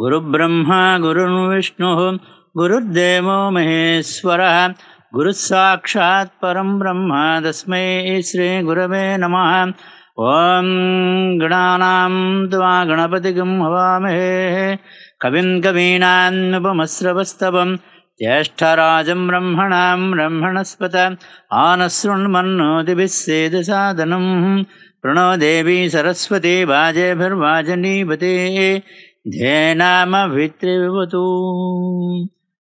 गुरुब्रह्मा गुरुर्विष्णुः गुरुर्देवो महेश्वरः परं ब्रह्म तस्मै श्री गुरवे नमः ॐ गणानां त्वा गणपतिगं हवामहे कविं उपमस्रवस्तवम् ज्येष्ठराजं ब्रह्मणां ब्रह्मणस्पत आनशृण्मन्नोतिभिः सेदसादनम् देवी सरस्वती वाजेभिर्वाजनीपते ధ్యేనామ విత్రివతు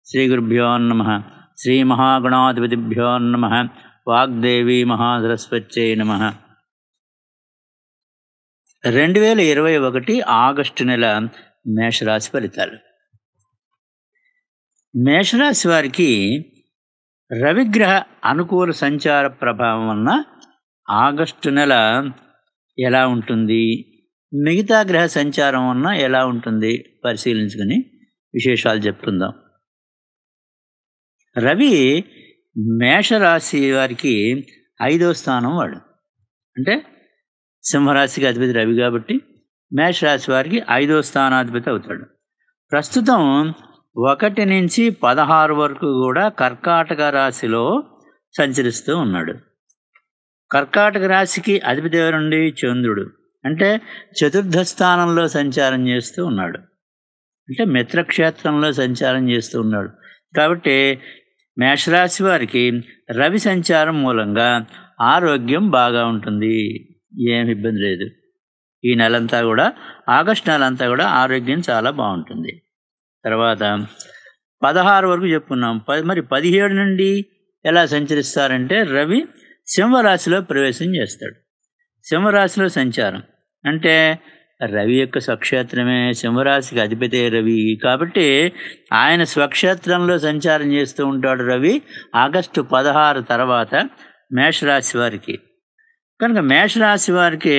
శ్రీ గురుభ్యో నమ శ్రీ మహాగణాధిపతిభ్యో నమ వాగ్దేవి మహాసరస్వచ్చే నమ రెండు వేల ఇరవై ఒకటి ఆగస్టు నెల మేషరాశి ఫలితాలు మేషరాశి వారికి రవిగ్రహ అనుకూల సంచార ప్రభావం వలన ఆగస్టు నెల ఎలా ఉంటుంది మిగతా గ్రహ సంచారం ఉన్న ఎలా ఉంటుంది పరిశీలించుకుని విశేషాలు చెప్తుందాం రవి మేషరాశి వారికి ఐదో స్థానం వాడు అంటే సింహరాశికి అధిపతి రవి కాబట్టి మేషరాశి వారికి ఐదో స్థానాధిపతి అవుతాడు ప్రస్తుతం ఒకటి నుంచి పదహారు వరకు కూడా కర్కాటక రాశిలో సంచరిస్తూ ఉన్నాడు కర్కాటక రాశికి అధిపతి ఎవరండి చంద్రుడు అంటే చతుర్థ స్థానంలో సంచారం చేస్తూ ఉన్నాడు అంటే మిత్రక్షేత్రంలో సంచారం చేస్తూ ఉన్నాడు కాబట్టి మేషరాశి వారికి రవి సంచారం మూలంగా ఆరోగ్యం బాగా ఉంటుంది ఏమి ఇబ్బంది లేదు ఈ నెలంతా కూడా ఆగస్టు నెలంతా కూడా ఆరోగ్యం చాలా బాగుంటుంది తర్వాత పదహారు వరకు చెప్పుకున్నాం పది మరి పదిహేడు నుండి ఎలా సంచరిస్తారంటే రవి సింహరాశిలో ప్రవేశం చేస్తాడు సింహరాశిలో సంచారం అంటే రవి యొక్క స్వక్షేత్రమే సింహరాశికి అధిపతి రవి కాబట్టి ఆయన స్వక్షేత్రంలో సంచారం చేస్తూ ఉంటాడు రవి ఆగస్టు పదహారు తర్వాత మేషరాశి వారికి కనుక మేషరాశి వారికి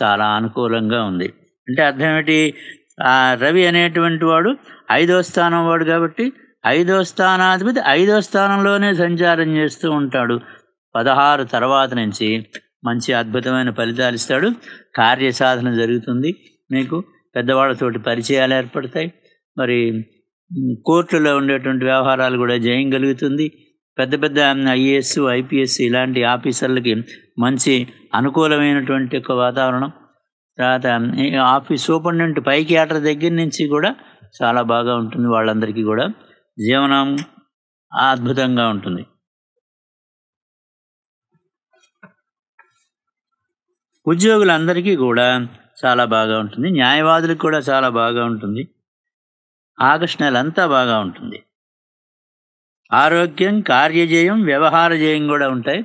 చాలా అనుకూలంగా ఉంది అంటే అర్థం ఏమిటి రవి అనేటువంటి వాడు ఐదో స్థానం వాడు కాబట్టి ఐదో స్థానాధిపతి ఐదో స్థానంలోనే సంచారం చేస్తూ ఉంటాడు పదహారు తర్వాత నుంచి మంచి అద్భుతమైన ఫలితాలు ఇస్తాడు కార్యసాధన జరుగుతుంది మీకు పెద్దవాళ్ళతోటి పరిచయాలు ఏర్పడతాయి మరి కోర్టులో ఉండేటువంటి వ్యవహారాలు కూడా జయం కలుగుతుంది పెద్ద పెద్ద ఐఏఎస్ ఐపీఎస్ ఇలాంటి ఆఫీసర్లకి మంచి అనుకూలమైనటువంటి ఒక వాతావరణం తర్వాత ఆఫీస్ నుండి పైకి ఆటల దగ్గర నుంచి కూడా చాలా బాగా ఉంటుంది వాళ్ళందరికీ కూడా జీవనం అద్భుతంగా ఉంటుంది ఉద్యోగులందరికీ కూడా చాలా బాగా ఉంటుంది న్యాయవాదులకు కూడా చాలా బాగా ఉంటుంది ఆగస్టు నెల అంతా బాగా ఉంటుంది ఆరోగ్యం కార్యజయం వ్యవహార జయం కూడా ఉంటాయి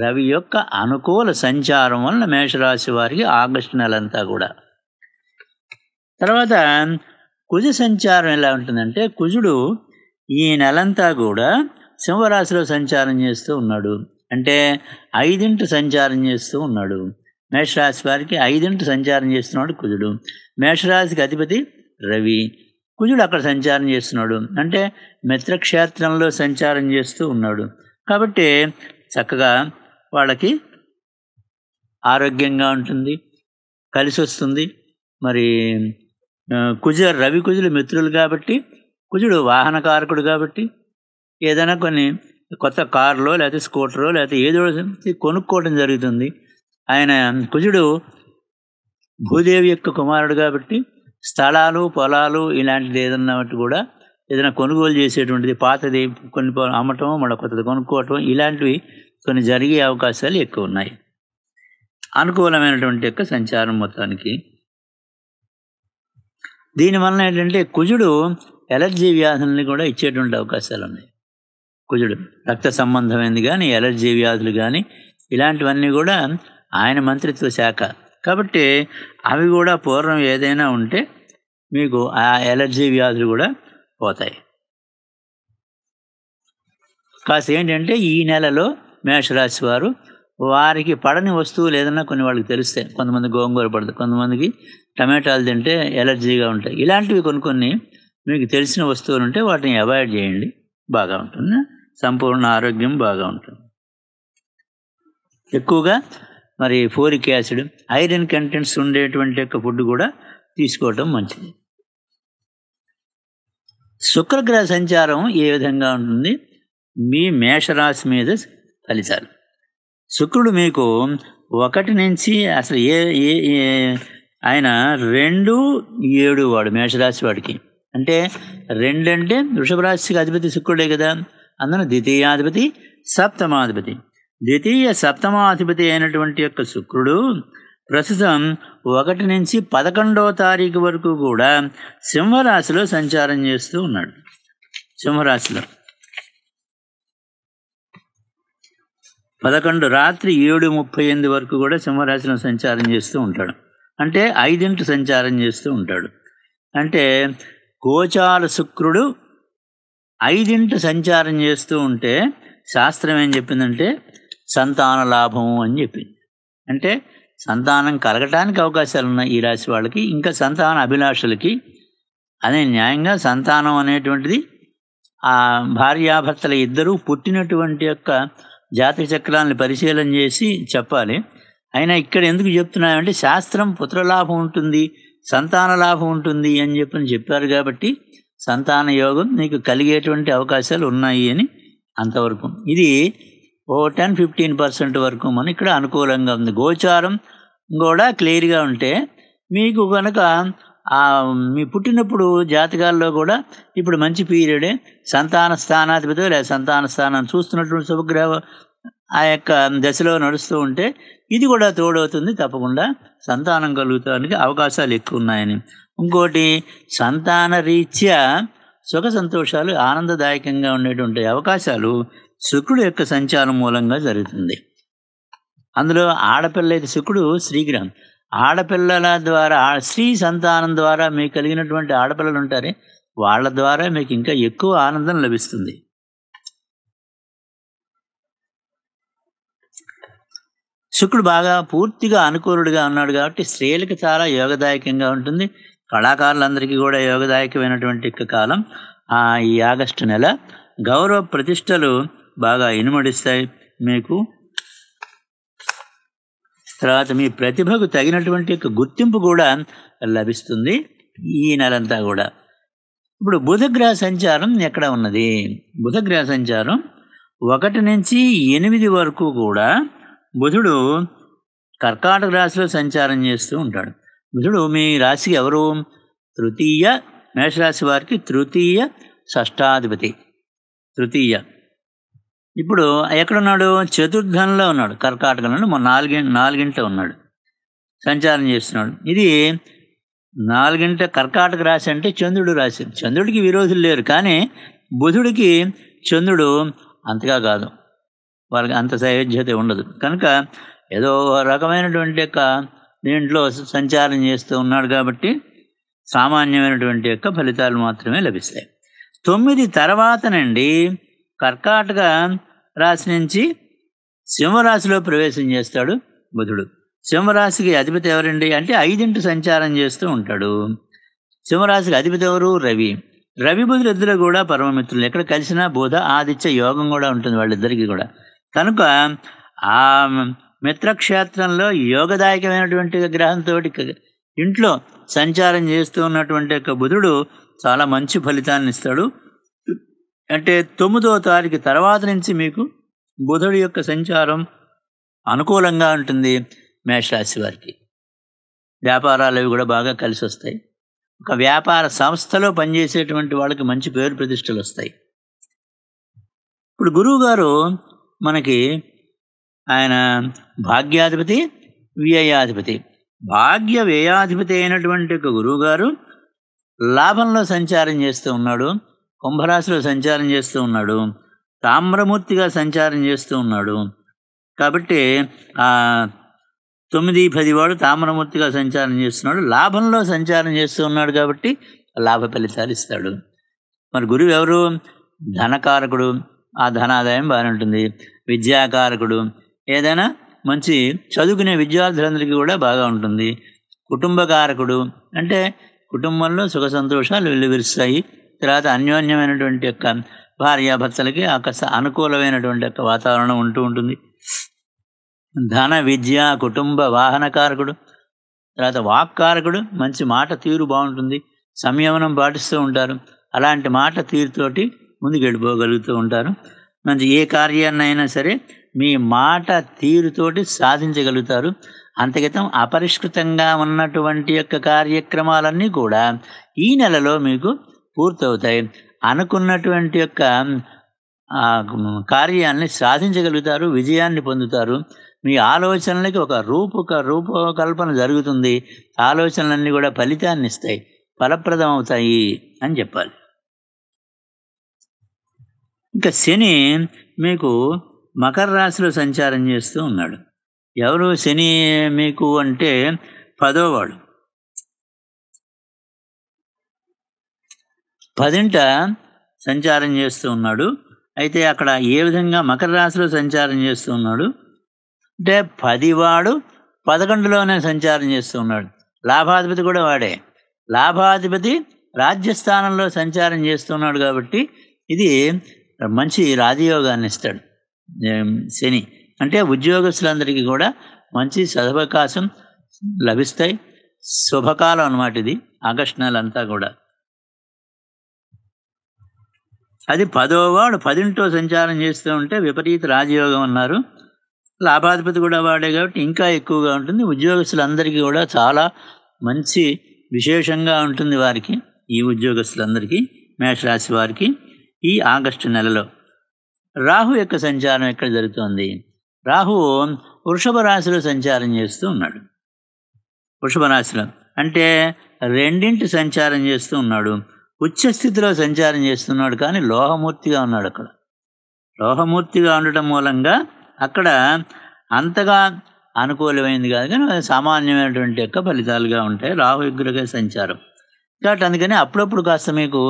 రవి యొక్క అనుకూల సంచారం వలన మేషరాశి వారికి ఆగస్టు నెల అంతా కూడా తర్వాత కుజ సంచారం ఎలా ఉంటుందంటే కుజుడు ఈ నెలంతా కూడా సింహరాశిలో సంచారం చేస్తూ ఉన్నాడు అంటే ఐదింటి సంచారం చేస్తూ ఉన్నాడు మేషరాశి వారికి ఐదింటి సంచారం చేస్తున్నాడు కుజుడు మేషరాశికి అధిపతి రవి కుజుడు అక్కడ సంచారం చేస్తున్నాడు అంటే మిత్రక్షేత్రంలో సంచారం చేస్తూ ఉన్నాడు కాబట్టి చక్కగా వాళ్ళకి ఆరోగ్యంగా ఉంటుంది కలిసి వస్తుంది మరి కుజ రవి కుజులు మిత్రులు కాబట్టి కుజుడు వాహనకారకుడు కాబట్టి ఏదైనా కొన్ని కొత్త కారులో లేకపోతే స్కూటరో లేకపోతే ఏదో కొనుక్కోవడం జరుగుతుంది ఆయన కుజుడు భూదేవి యొక్క కుమారుడు కాబట్టి స్థలాలు పొలాలు ఇలాంటిది ఏదన్నా కూడా ఏదైనా కొనుగోలు చేసేటువంటిది పాతది కొన్ని అమ్మటం మళ్ళీ కొత్తది కొనుక్కోవటం ఇలాంటివి కొన్ని జరిగే అవకాశాలు ఎక్కువ ఉన్నాయి అనుకూలమైనటువంటి యొక్క సంచారం మొత్తానికి దీనివలన ఏంటంటే కుజుడు ఎలర్జీ వ్యాధుల్ని కూడా ఇచ్చేటువంటి అవకాశాలు ఉన్నాయి కుజుడు రక్త సంబంధమైనది కానీ ఎలర్జీ వ్యాధులు కానీ ఇలాంటివన్నీ కూడా ఆయన మంత్రిత్వ శాఖ కాబట్టి అవి కూడా పూర్వం ఏదైనా ఉంటే మీకు ఆ ఎలర్జీ వ్యాధులు కూడా పోతాయి కాస్త ఏంటంటే ఈ నెలలో మేషరాశి వారు వారికి పడని వస్తువులు ఏదన్నా కొన్ని వాళ్ళకి తెలుస్తాయి కొంతమంది గోంగూర పడుతుంది కొంతమందికి టమాటాలు తింటే ఎలర్జీగా ఉంటాయి ఇలాంటివి కొన్ని కొన్ని మీకు తెలిసిన వస్తువులు ఉంటే వాటిని అవాయిడ్ చేయండి బాగా ఉంటుంది సంపూర్ణ ఆరోగ్యం బాగా ఉంటుంది ఎక్కువగా మరి ఫోరిక్ యాసిడ్ ఐరన్ కంటెంట్స్ ఉండేటువంటి యొక్క ఫుడ్ కూడా తీసుకోవటం మంచిది శుక్రగ్రహ సంచారం ఏ విధంగా ఉంటుంది మీ మేషరాశి మీద ఫలితాలు శుక్రుడు మీకు ఒకటి నుంచి అసలు ఏ ఏ ఆయన రెండు ఏడు వాడు మేషరాశి వాడికి అంటే రెండంటే వృషభ రాశికి అధిపతి శుక్రుడే కదా అందులో ద్వితీయాధిపతి సప్తమాధిపతి ద్వితీయ సప్తమాధిపతి అయినటువంటి యొక్క శుక్రుడు ప్రస్తుతం ఒకటి నుంచి పదకొండవ తారీఖు వరకు కూడా సింహరాశిలో సంచారం చేస్తూ ఉన్నాడు సింహరాశిలో పదకొండు రాత్రి ఏడు ముప్పై ఎనిమిది వరకు కూడా సింహరాశిలో సంచారం చేస్తూ ఉంటాడు అంటే ఐదింటి సంచారం చేస్తూ ఉంటాడు అంటే గోచాల శుక్రుడు ఐదింటి సంచారం చేస్తూ ఉంటే శాస్త్రం ఏం చెప్పిందంటే సంతాన లాభము అని చెప్పింది అంటే సంతానం కలగటానికి అవకాశాలు ఉన్నాయి ఈ రాశి వాళ్ళకి ఇంకా సంతాన అభిలాషలకి అదే న్యాయంగా సంతానం అనేటువంటిది ఆ భార్యాభర్తల ఇద్దరూ పుట్టినటువంటి యొక్క జాతక చక్రాలను పరిశీలన చేసి చెప్పాలి అయినా ఇక్కడ ఎందుకు చెప్తున్నామంటే శాస్త్రం పుత్రలాభం ఉంటుంది సంతాన లాభం ఉంటుంది అని చెప్పని చెప్పారు కాబట్టి సంతాన యోగం నీకు కలిగేటువంటి అవకాశాలు ఉన్నాయి అని అంతవరకు ఇది ఓ టెన్ ఫిఫ్టీన్ పర్సెంట్ వరకు మనం ఇక్కడ అనుకూలంగా ఉంది గోచారం కూడా క్లియర్గా ఉంటే మీకు కనుక మీ పుట్టినప్పుడు జాతకాల్లో కూడా ఇప్పుడు మంచి పీరియడే సంతాన స్థానాధిపతి లేదా సంతాన స్థానాన్ని చూస్తున్నటువంటి శుభగ్రహ ఆ యొక్క దశలో నడుస్తూ ఉంటే ఇది కూడా తోడవుతుంది తప్పకుండా సంతానం కలుగుతానికి అవకాశాలు ఎక్కువ ఉన్నాయని ఇంకోటి సంతాన రీత్యా సుఖ సంతోషాలు ఆనందదాయకంగా ఉండేటువంటి అవకాశాలు శుక్రుడు యొక్క సంచారం మూలంగా జరుగుతుంది అందులో ఆడపిల్ల అయితే శుక్రుడు శ్రీగ్రహం ఆడపిల్లల ద్వారా స్త్రీ సంతానం ద్వారా మీకు కలిగినటువంటి ఆడపిల్లలు ఉంటారే వాళ్ళ ద్వారా మీకు ఇంకా ఎక్కువ ఆనందం లభిస్తుంది శుక్రుడు బాగా పూర్తిగా అనుకూలుడుగా ఉన్నాడు కాబట్టి స్త్రీలకు చాలా యోగదాయకంగా ఉంటుంది కళాకారులందరికీ కూడా యోగదాయకమైనటువంటి కాలం ఈ ఆగస్టు నెల గౌరవ ప్రతిష్టలు బాగా ఇనుమడిస్తాయి మీకు తర్వాత మీ ప్రతిభకు తగినటువంటి యొక్క గుర్తింపు కూడా లభిస్తుంది ఈ నెలంతా కూడా ఇప్పుడు బుధగ్రహ సంచారం ఎక్కడ ఉన్నది బుధగ్రహ సంచారం ఒకటి నుంచి ఎనిమిది వరకు కూడా బుధుడు కర్కాటక రాశిలో సంచారం చేస్తూ ఉంటాడు బుధుడు మీ రాశికి ఎవరు తృతీయ మేషరాశి వారికి తృతీయ షష్టాధిపతి తృతీయ ఇప్పుడు ఎక్కడున్నాడు చతుర్థంలో ఉన్నాడు కర్కాటకంలో మన నాలుగి నాలుగింట్లో ఉన్నాడు సంచారం చేస్తున్నాడు ఇది నాలుగింట కర్కాటక రాశి అంటే చంద్రుడు రాశి చంద్రుడికి విరోధులు లేరు కానీ బుధుడికి చంద్రుడు అంతగా కాదు వాళ్ళకి అంత సయోధ్యత ఉండదు కనుక ఏదో రకమైనటువంటి యొక్క దీంట్లో సంచారం చేస్తూ ఉన్నాడు కాబట్టి సామాన్యమైనటువంటి యొక్క ఫలితాలు మాత్రమే లభిస్తాయి తొమ్మిది తర్వాతనండి కర్కాటక రాశి నుంచి సింహరాశిలో ప్రవేశం చేస్తాడు బుధుడు సింహరాశికి అధిపతి ఎవరండి అంటే ఐదింటి సంచారం చేస్తూ ఉంటాడు సింహరాశికి అధిపతి ఎవరు రవి రవి బుధుడు ఇద్దరు కూడా పరమమిత్రులు ఎక్కడ కలిసినా బోధ ఆదిత్య యోగం కూడా ఉంటుంది వాళ్ళిద్దరికీ కూడా కనుక ఆ మిత్రక్షేత్రంలో యోగదాయకమైనటువంటి గ్రహంతో ఇంట్లో సంచారం చేస్తూ ఉన్నటువంటి యొక్క బుధుడు చాలా మంచి ఫలితాన్ని ఇస్తాడు అంటే తొమ్మిదో తారీఖు తర్వాత నుంచి మీకు బుధుడి యొక్క సంచారం అనుకూలంగా ఉంటుంది మేషరాశి వారికి వ్యాపారాలు అవి కూడా బాగా కలిసి వస్తాయి ఒక వ్యాపార సంస్థలో పనిచేసేటువంటి వాళ్ళకి మంచి పేరు ప్రతిష్టలు వస్తాయి ఇప్పుడు గురువుగారు మనకి ఆయన భాగ్యాధిపతి వ్యయాధిపతి భాగ్య వ్యయాధిపతి అయినటువంటి ఒక గురువుగారు లాభంలో సంచారం చేస్తూ ఉన్నాడు కుంభరాశిలో సంచారం చేస్తూ ఉన్నాడు తామ్రమూర్తిగా సంచారం చేస్తూ ఉన్నాడు కాబట్టి తొమ్మిది పది వాడు తామ్రమూర్తిగా సంచారం చేస్తున్నాడు లాభంలో సంచారం చేస్తూ ఉన్నాడు కాబట్టి లాభ ఫలితాలు ఇస్తాడు మరి గురువు ఎవరు ధనకారకుడు ఆ ధనాదాయం బాగానే ఉంటుంది విద్యాకారకుడు ఏదైనా మంచి చదువుకునే విద్యార్థులందరికీ కూడా బాగా ఉంటుంది కుటుంబకారకుడు అంటే కుటుంబంలో సుఖ సంతోషాలు వెల్లువిరుస్తాయి తర్వాత అన్యోన్యమైనటువంటి యొక్క భార్యాభర్తలకి ఆకస్త అనుకూలమైనటువంటి యొక్క వాతావరణం ఉంటూ ఉంటుంది ధన విద్య కుటుంబ వాహనకారకుడు తర్వాత వాక్కారకుడు మంచి మాట తీరు బాగుంటుంది సంయమనం పాటిస్తూ ఉంటారు అలాంటి మాట తీరుతోటి ముందుకు ఉంటారు మంచి ఏ కార్యాన్నైనా సరే మీ మాట తీరుతోటి సాధించగలుగుతారు అంతగతం అపరిష్కృతంగా ఉన్నటువంటి యొక్క కార్యక్రమాలన్నీ కూడా ఈ నెలలో మీకు పూర్తవుతాయి అనుకున్నటువంటి యొక్క కార్యాన్ని సాధించగలుగుతారు విజయాన్ని పొందుతారు మీ ఆలోచనలకి ఒక రూపు రూపకల్పన జరుగుతుంది ఆలోచనలన్నీ కూడా ఫలితాన్ని ఇస్తాయి ఫలప్రదం అవుతాయి అని చెప్పాలి ఇంకా శని మీకు మకర రాశిలో సంచారం చేస్తూ ఉన్నాడు ఎవరు శని మీకు అంటే పదోవాడు పదింట సంచారం చేస్తూ ఉన్నాడు అయితే అక్కడ ఏ విధంగా మకర రాశిలో సంచారం చేస్తూ ఉన్నాడు అంటే పదివాడు పదకొండులోనే సంచారం చేస్తూ ఉన్నాడు లాభాధిపతి కూడా వాడే లాభాధిపతి రాజ్యస్థానంలో సంచారం చేస్తున్నాడు కాబట్టి ఇది మంచి రాజయోగాన్ని ఇస్తాడు శని అంటే ఉద్యోగస్తులందరికీ కూడా మంచి సదవకాశం లభిస్తాయి శుభకాలం అన్నమాట ఇది ఆకర్షణలంతా కూడా అది పదోవాడు పదింటో సంచారం చేస్తూ ఉంటే విపరీత రాజయోగం అన్నారు లాభాధిపతి కూడా వాడే కాబట్టి ఇంకా ఎక్కువగా ఉంటుంది ఉద్యోగస్తులందరికీ కూడా చాలా మంచి విశేషంగా ఉంటుంది వారికి ఈ ఉద్యోగస్తులందరికీ మేషరాశి వారికి ఈ ఆగస్టు నెలలో రాహు యొక్క సంచారం ఎక్కడ జరుగుతోంది రాహు వృషభ రాశిలో సంచారం చేస్తూ ఉన్నాడు వృషభ రాశిలో అంటే రెండింటి సంచారం చేస్తూ ఉన్నాడు ఉచ్చస్థితిలో సంచారం చేస్తున్నాడు కానీ లోహమూర్తిగా ఉన్నాడు అక్కడ లోహమూర్తిగా ఉండటం మూలంగా అక్కడ అంతగా అనుకూలమైంది కాదు కానీ సామాన్యమైనటువంటి యొక్క ఫలితాలుగా ఉంటాయి రాహుగ్రహ సంచారం కాబట్టి అందుకని అప్పుడప్పుడు కాస్త మీకు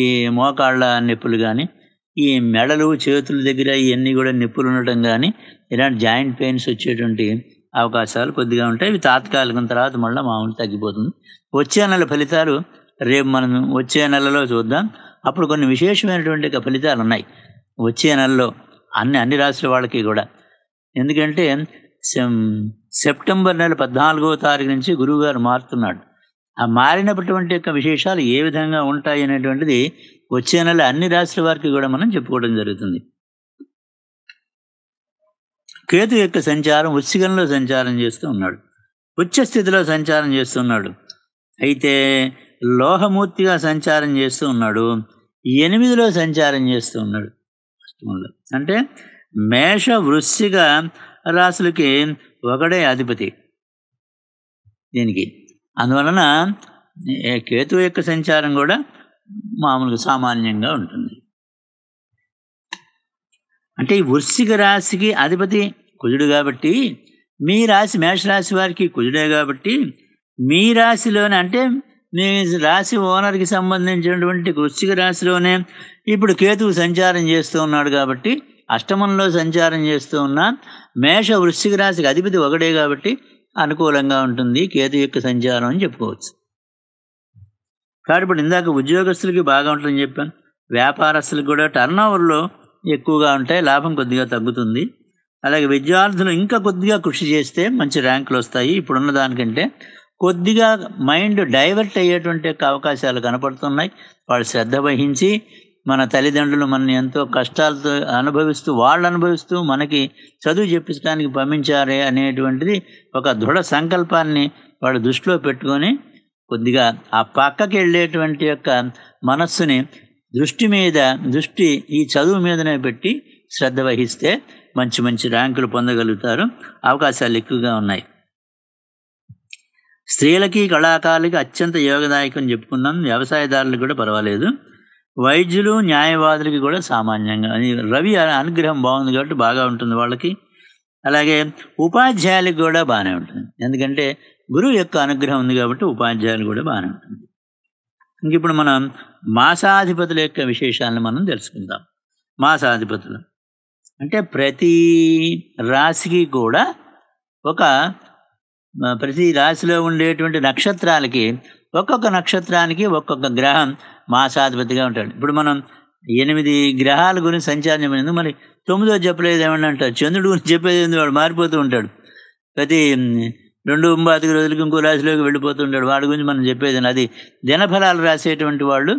ఈ మోకాళ్ళ నొప్పులు కానీ ఈ మెడలు చేతుల దగ్గర ఇవన్నీ కూడా నొప్పులు ఉండటం కానీ ఇలాంటి జాయింట్ పెయిన్స్ వచ్చేటువంటి అవకాశాలు కొద్దిగా ఉంటాయి ఇవి తాత్కాలికం తర్వాత మళ్ళీ మామూలు తగ్గిపోతుంది వచ్చే నెల ఫలితాలు రేపు మనం వచ్చే నెలలో చూద్దాం అప్పుడు కొన్ని విశేషమైనటువంటి ఫలితాలు ఉన్నాయి వచ్చే నెలలో అన్ని అన్ని రాశుల వాళ్ళకి కూడా ఎందుకంటే సెప్టెంబర్ నెల పద్నాలుగో తారీఖు నుంచి గురువుగారు మారుతున్నాడు ఆ మారినటువంటి యొక్క విశేషాలు ఏ విధంగా ఉంటాయి అనేటువంటిది వచ్చే నెల అన్ని రాశుల వారికి కూడా మనం చెప్పుకోవడం జరుగుతుంది కేతు యొక్క సంచారం ఉత్సికంలో సంచారం చేస్తూ ఉన్నాడు ఉచ్చ స్థితిలో సంచారం చేస్తున్నాడు అయితే లోహమూర్తిగా సంచారం చేస్తూ ఉన్నాడు ఎనిమిదిలో సంచారం చేస్తూ ఉన్నాడు అష్టమంలో అంటే మేష వృశ్చిక రాసులకి ఒకడే అధిపతి దీనికి అందువలన కేతు యొక్క సంచారం కూడా మామూలుగా సామాన్యంగా ఉంటుంది అంటే ఈ వృశ్చిక రాశికి అధిపతి కుజుడు కాబట్టి మీ రాశి మేషరాశి వారికి కుజుడే కాబట్టి మీ రాశిలోనే అంటే నీ రాశి ఓనర్కి సంబంధించినటువంటి వృశ్చిక రాశిలోనే ఇప్పుడు కేతువు సంచారం చేస్తూ ఉన్నాడు కాబట్టి అష్టమంలో సంచారం చేస్తూ ఉన్న మేష వృశ్చిక రాశికి అధిపతి ఒకటే కాబట్టి అనుకూలంగా ఉంటుంది కేతు యొక్క సంచారం అని చెప్పుకోవచ్చు కాబట్టి ఇప్పుడు ఇందాక ఉద్యోగస్తులకి బాగా ఉంటుందని చెప్పాను వ్యాపారస్తులకు కూడా టర్న్ ఓవర్లో ఎక్కువగా ఉంటాయి లాభం కొద్దిగా తగ్గుతుంది అలాగే విద్యార్థులు ఇంకా కొద్దిగా కృషి చేస్తే మంచి ర్యాంకులు వస్తాయి ఇప్పుడున్న దానికంటే కొద్దిగా మైండ్ డైవర్ట్ అయ్యేటువంటి అవకాశాలు కనపడుతున్నాయి వాళ్ళు శ్రద్ధ వహించి మన తల్లిదండ్రులు మనని ఎంతో కష్టాలతో అనుభవిస్తూ వాళ్ళు అనుభవిస్తూ మనకి చదువు చెప్పించడానికి పంపించారే అనేటువంటిది ఒక దృఢ సంకల్పాన్ని వాళ్ళు దృష్టిలో పెట్టుకొని కొద్దిగా ఆ పక్కకి వెళ్ళేటువంటి యొక్క మనస్సుని దృష్టి మీద దృష్టి ఈ చదువు మీదనే పెట్టి శ్రద్ధ వహిస్తే మంచి మంచి ర్యాంకులు పొందగలుగుతారు అవకాశాలు ఎక్కువగా ఉన్నాయి స్త్రీలకి కళాకారులకి అత్యంత యోగదాయకం చెప్పుకున్నాం వ్యవసాయదారులకు కూడా పర్వాలేదు వైద్యులు న్యాయవాదులకి కూడా సామాన్యంగా రవి అనుగ్రహం బాగుంది కాబట్టి బాగా ఉంటుంది వాళ్ళకి అలాగే ఉపాధ్యాయులకు కూడా బాగానే ఉంటుంది ఎందుకంటే గురువు యొక్క అనుగ్రహం ఉంది కాబట్టి ఉపాధ్యాయులు కూడా బాగానే ఉంటుంది ఇంక ఇప్పుడు మనం మాసాధిపతుల యొక్క విశేషాలను మనం తెలుసుకుందాం మాసాధిపతులు అంటే ప్రతి రాశికి కూడా ఒక ప్రతి రాశిలో ఉండేటువంటి నక్షత్రాలకి ఒక్కొక్క నక్షత్రానికి ఒక్కొక్క గ్రహం మాసాధిపతిగా ఉంటాడు ఇప్పుడు మనం ఎనిమిది గ్రహాల గురించి సంచారం చెప్పినందు మరి తొమ్మిదో చెప్పలేదు ఏమన్నా అంటారు చంద్రుడు గురించి చెప్పేది ఏంది వాడు మారిపోతూ ఉంటాడు ప్రతి రెండు ఒంబాతికి రోజులకి ఇంకో రాశిలోకి వెళ్ళిపోతూ ఉంటాడు వాడి గురించి మనం చెప్పేది అది దినఫలాలు రాసేటువంటి వాళ్ళు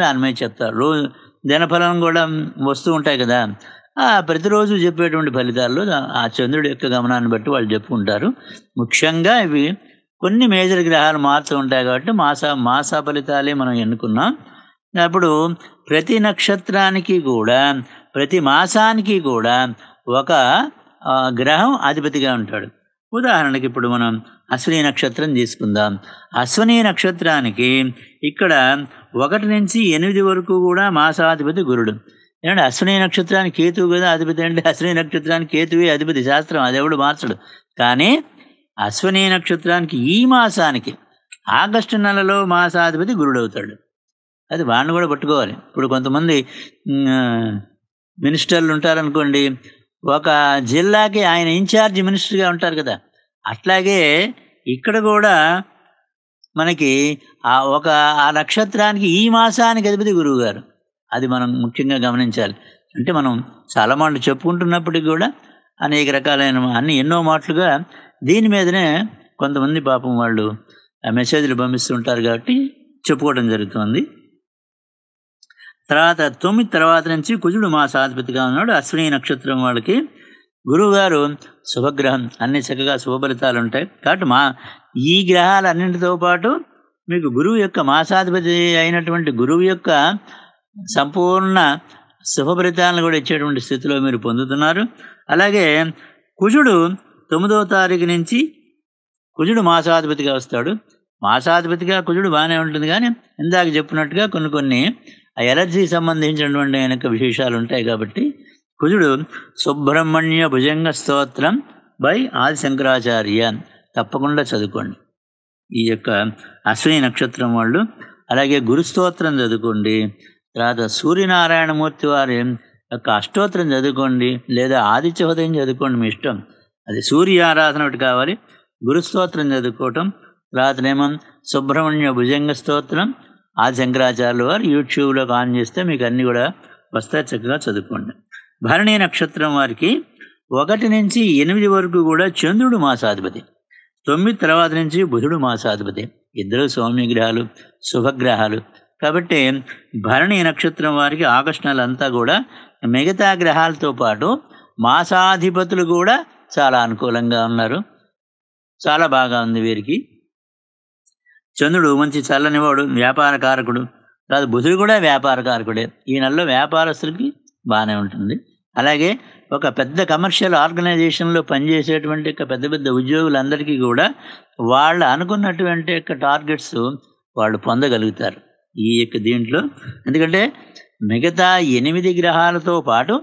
దాని మీద చెప్తారు రోజు దినఫలం కూడా వస్తూ ఉంటాయి కదా ఆ ప్రతిరోజు చెప్పేటువంటి ఫలితాల్లో ఆ చంద్రుడి యొక్క గమనాన్ని బట్టి వాళ్ళు చెప్పుకుంటారు ముఖ్యంగా ఇవి కొన్ని మేజర్ గ్రహాలు మారుతూ ఉంటాయి కాబట్టి మాస మాస ఫలితాలే మనం ఎన్నుకున్నాం అప్పుడు ప్రతి నక్షత్రానికి కూడా ప్రతి మాసానికి కూడా ఒక గ్రహం అధిపతిగా ఉంటాడు ఉదాహరణకి ఇప్పుడు మనం అశ్విని నక్షత్రం తీసుకుందాం అశ్విని నక్షత్రానికి ఇక్కడ ఒకటి నుంచి ఎనిమిది వరకు కూడా మాసాధిపతి గురుడు ఏంటంటే అశ్విని నక్షత్రానికి కేతువు కదా అధిపతి అండి అశ్విని నక్షత్రానికి కేతువే అధిపతి శాస్త్రం అదెవడు మార్చడు కానీ అశ్విని నక్షత్రానికి ఈ మాసానికి ఆగస్టు నెలలో మాసాధిపతి గురుడవుతాడు అది వాడిని కూడా పట్టుకోవాలి ఇప్పుడు కొంతమంది మినిస్టర్లు ఉంటారనుకోండి ఒక జిల్లాకి ఆయన ఇన్ఛార్జ్ మినిస్టర్గా ఉంటారు కదా అట్లాగే ఇక్కడ కూడా మనకి ఆ ఒక ఆ నక్షత్రానికి ఈ మాసానికి అధిపతి గురువు గారు అది మనం ముఖ్యంగా గమనించాలి అంటే మనం చాలా మాటలు చెప్పుకుంటున్నప్పటికీ కూడా అనేక రకాలైన అన్ని ఎన్నో మాటలుగా దీని మీదనే కొంతమంది పాపం వాళ్ళు మెసేజ్లు పంపిస్తుంటారు కాబట్టి చెప్పుకోవడం జరుగుతుంది తర్వాత తొమ్మిది తర్వాత నుంచి కుజుడు మా సాధిపతిగా ఉన్నాడు అశ్విని నక్షత్రం వాళ్ళకి గురువుగారు శుభగ్రహం అన్ని చక్కగా శుభఫలితాలు ఉంటాయి కాబట్టి మా ఈ గ్రహాలన్నింటితో పాటు మీకు గురువు యొక్క మాసాధిపతి అయినటువంటి గురువు యొక్క సంపూర్ణ శుభఫలితాలను కూడా ఇచ్చేటువంటి స్థితిలో మీరు పొందుతున్నారు అలాగే కుజుడు తొమ్మిదవ తారీఖు నుంచి కుజుడు మాసాధిపతిగా వస్తాడు మాసాధిపతిగా కుజుడు బాగానే ఉంటుంది కానీ ఇందాక చెప్పినట్టుగా కొన్ని కొన్ని ఎలర్జీ సంబంధించినటువంటి వెనక విశేషాలు ఉంటాయి కాబట్టి కుజుడు సుబ్రహ్మణ్య భుజంగ స్తోత్రం బై ఆది శంకరాచార్య తప్పకుండా చదువుకోండి ఈ యొక్క అశ్విని నక్షత్రం వాళ్ళు అలాగే గురుస్తోత్రం చదువుకోండి తర్వాత సూర్యనారాయణమూర్తి వారి యొక్క అష్టోత్తరం చదువుకోండి లేదా ఆదిత్య హృదయం చదువుకోండి మీ ఇష్టం అది సూర్య ఆరాధన ఒకటి కావాలి గురుస్తోత్రం చదువుకోవటం ఏమో సుబ్రహ్మణ్య భుజంగ స్తోత్రం ఆది శంకరాచార్యులు వారు యూట్యూబ్లో ఆన్ చేస్తే మీకు అన్నీ కూడా వస్తా చక్కగా చదువుకోండి భరణి నక్షత్రం వారికి ఒకటి నుంచి ఎనిమిది వరకు కూడా చంద్రుడు మాసాధిపతి తొమ్మిది తర్వాత నుంచి బుధుడు మాసాధిపతి ఇద్దరు సౌమ్యగ్రహాలు శుభగ్రహాలు కాబట్టి భరణి నక్షత్రం వారికి ఆగస్టు నెల అంతా కూడా మిగతా గ్రహాలతో పాటు మాసాధిపతులు కూడా చాలా అనుకూలంగా ఉన్నారు చాలా బాగా ఉంది వీరికి చంద్రుడు మంచి చల్లనివాడు వ్యాపార కారకుడు కాదు బుధుడు కూడా వ్యాపార కారకుడే ఈ నెలలో వ్యాపారస్తులకి బాగానే ఉంటుంది అలాగే ఒక పెద్ద కమర్షియల్ ఆర్గనైజేషన్లో పనిచేసేటువంటి యొక్క పెద్ద పెద్ద ఉద్యోగులందరికీ కూడా వాళ్ళు అనుకున్నటువంటి యొక్క టార్గెట్స్ వాళ్ళు పొందగలుగుతారు ఈ యొక్క దీంట్లో ఎందుకంటే మిగతా ఎనిమిది గ్రహాలతో పాటు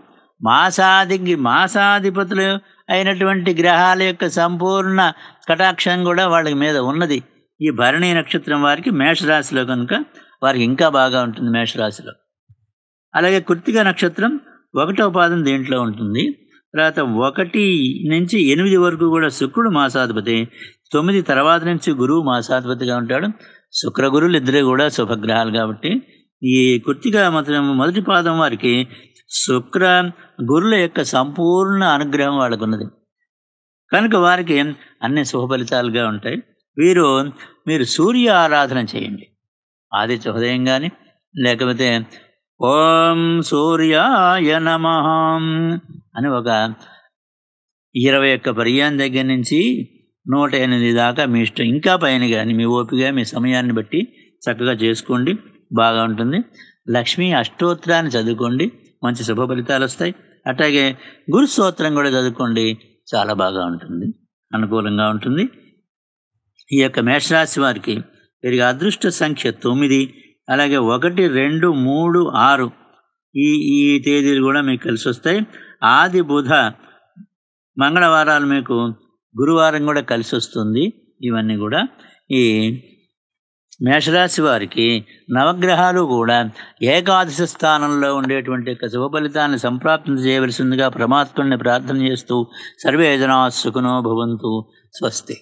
మాసాది మాసాధిపతులు అయినటువంటి గ్రహాల యొక్క సంపూర్ణ కటాక్షం కూడా వాళ్ళ మీద ఉన్నది ఈ భరణీ నక్షత్రం వారికి మేషరాశిలో కనుక వారికి ఇంకా బాగా ఉంటుంది మేషరాశిలో అలాగే కృత్తిక నక్షత్రం ఒకటో పాదం దీంట్లో ఉంటుంది తర్వాత ఒకటి నుంచి ఎనిమిది వరకు కూడా శుక్రుడు మాసాధిపతి తొమ్మిది తర్వాత నుంచి గురువు మాసాధిపతిగా ఉంటాడు శుక్రగురులు ఇద్దరే కూడా శుభగ్రహాలు కాబట్టి ఈ కుర్తిగా మాత్రం మొదటి పాదం వారికి శుక్ర గురుల యొక్క సంపూర్ణ అనుగ్రహం వాళ్ళకున్నది కనుక వారికి అన్ని శుభ ఫలితాలుగా ఉంటాయి వీరు మీరు సూర్య ఆరాధన చేయండి ఆది హృదయం కానీ లేకపోతే ఓం సూర్యాయ నమ అని ఒక ఇరవై ఒక్క పర్యాయం దగ్గర నుంచి నూట ఎనిమిది దాకా మీ ఇష్టం ఇంకా పైన కానీ మీ ఓపిక మీ సమయాన్ని బట్టి చక్కగా చేసుకోండి బాగా ఉంటుంది లక్ష్మీ అష్టోత్తరాన్ని చదువుకోండి మంచి శుభ ఫలితాలు వస్తాయి అట్లాగే గురు స్తోత్రం కూడా చదువుకోండి చాలా బాగా ఉంటుంది అనుకూలంగా ఉంటుంది ఈ యొక్క మేషరాశి వారికి వీరికి అదృష్ట సంఖ్య తొమ్మిది అలాగే ఒకటి రెండు మూడు ఆరు ఈ ఈ తేదీలు కూడా మీకు కలిసి వస్తాయి ఆది బుధ మంగళవారాలు మీకు గురువారం కూడా కలిసి వస్తుంది ఇవన్నీ కూడా ఈ మేషరాశి వారికి నవగ్రహాలు కూడా ఏకాదశ స్థానంలో ఉండేటువంటి యొక్క శుభ ఫలితాన్ని సంప్రాప్తం చేయవలసిందిగా ప్రమాత్ముని ప్రార్థన చేస్తూ సర్వే జనా సుఖనో భవంతు స్వస్తి